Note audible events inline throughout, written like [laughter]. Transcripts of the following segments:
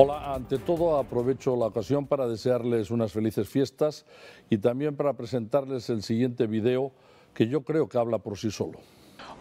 Hola, ante todo aprovecho la ocasión para desearles unas felices fiestas y también para presentarles el siguiente video que yo creo que habla por sí solo.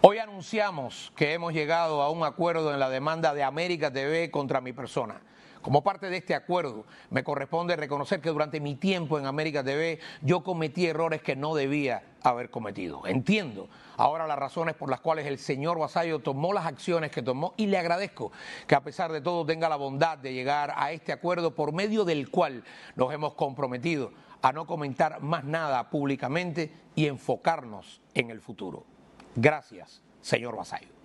Hoy anunciamos que hemos llegado a un acuerdo en la demanda de América TV contra mi persona. Como parte de este acuerdo, me corresponde reconocer que durante mi tiempo en América TV yo cometí errores que no debía haber cometido. Entiendo ahora las razones por las cuales el señor Basayo tomó las acciones que tomó y le agradezco que a pesar de todo tenga la bondad de llegar a este acuerdo por medio del cual nos hemos comprometido a no comentar más nada públicamente y enfocarnos en el futuro. Gracias, señor Basayo.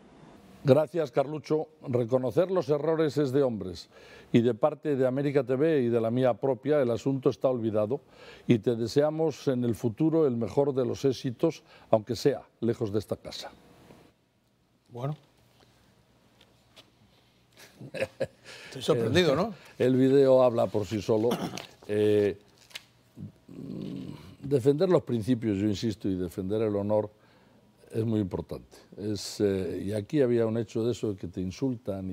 Gracias, Carlucho. Reconocer los errores es de hombres y de parte de América TV y de la mía propia el asunto está olvidado y te deseamos en el futuro el mejor de los éxitos, aunque sea lejos de esta casa. Bueno. [laughs] Estoy sorprendido, ¿no? El video habla por sí solo. Eh, mm, defender los principios, yo insisto, y defender el honor es muy importante. Es, eh, y aquí había un hecho de eso, que te insultan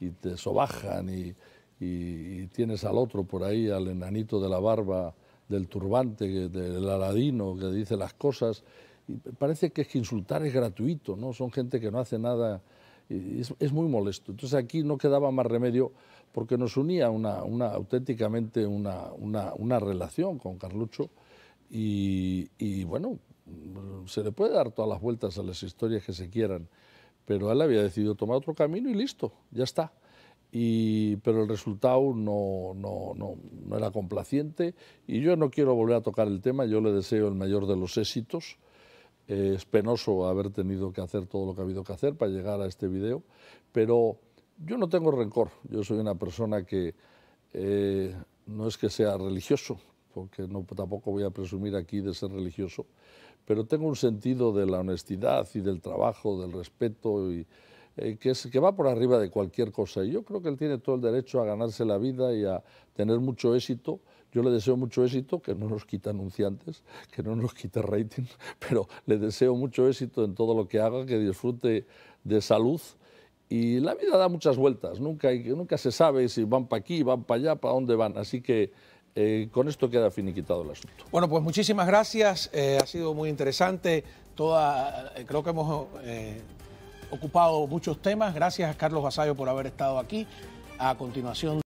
y, y te sobajan y, y, tienes al otro por ahí, al enanito de la barba, del turbante, del aladino, que dice las cosas. Y parece que, es que insultar es gratuito, ¿no? Son gente que no hace nada. Y es, es, muy molesto. Entonces aquí no quedaba más remedio porque nos unía una, una auténticamente una, una, una relación con Carlucho y, y bueno, se le puede dar todas las vueltas a las historias que se quieran, pero él había decidido tomar otro camino y listo, ya está. pero el resultado no, era complaciente y yo no quiero volver a tocar el tema, yo le deseo el mayor de los éxitos. Eh, es penoso haber tenido que hacer todo lo que ha habido que hacer para llegar a este video, pero yo no tengo rencor, yo soy una persona que eh, no es que sea religioso, porque no, tampoco voy a presumir aquí de ser religioso, pero tengo un sentido de la honestidad y del trabajo, del respeto, y, eh, que, es, que va por arriba de cualquier cosa. Y yo creo que él tiene todo el derecho a ganarse la vida y a tener mucho éxito. Yo le deseo mucho éxito, que no nos quita anunciantes, que no nos quite rating, [laughs] pero le deseo mucho éxito en todo lo que haga, que disfrute de salud. Y la vida da muchas vueltas, nunca, nunca se sabe si van para aquí, van para allá, para dónde van. Así que eh, con esto queda finiquitado el asunto. Bueno, pues muchísimas gracias. Eh, ha sido muy interesante. Toda, eh, creo que hemos ocupado muchos temas. Gracias a Carlos Basayo por haber estado aquí. A continuación.